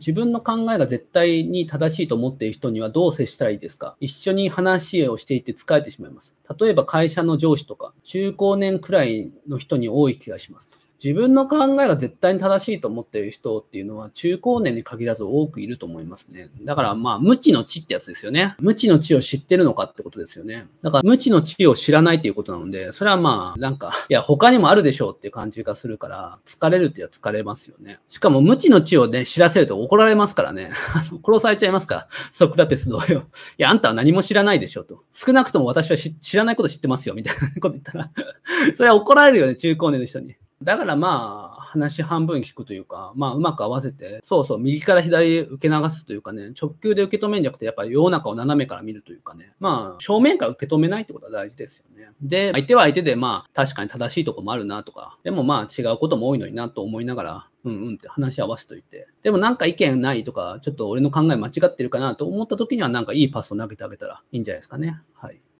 自分の考えが絶対に正しいと思っている人にはどう接したらいいですか一緒に話をしていて疲れてしまいます。例えば会社の上司とか、中高年くらいの人に多い気がします自分の考えが絶対に正しいと思っている人っていうのは中高年に限らず多くいると思いますね。だからまあ無知の知ってやつですよね。無知の知を知ってるのかってことですよね。だから無知の知を知らないっていうことなので、それはまあなんか、いや他にもあるでしょうっていう感じがするから、疲れるっては疲れますよね。しかも無知の知をね、知らせると怒られますからね。殺されちゃいますから。ソクラテス同様。いや、あんたは何も知らないでしょと。少なくとも私は知らないこと知ってますよみたいなこと言ったらそれは怒られるよね、中高年の人に。だからまあ、話半分聞くというか、まあ、うまく合わせて、そうそう、右から左へ受け流すというかね、直球で受け止めんじゃなくて、やっぱり世の中を斜めから見るというかね、まあ、正面から受け止めないってことは大事ですよね。で、相手は相手で、まあ、確かに正しいとこもあるなとか、でもまあ、違うことも多いのになと思いながら、うんうんって話し合わせといて。でもなんか意見ないとか、ちょっと俺の考え間違ってるかなと思った時には、なんかいいパスを投げてあげたらいいんじゃないですかね。はい。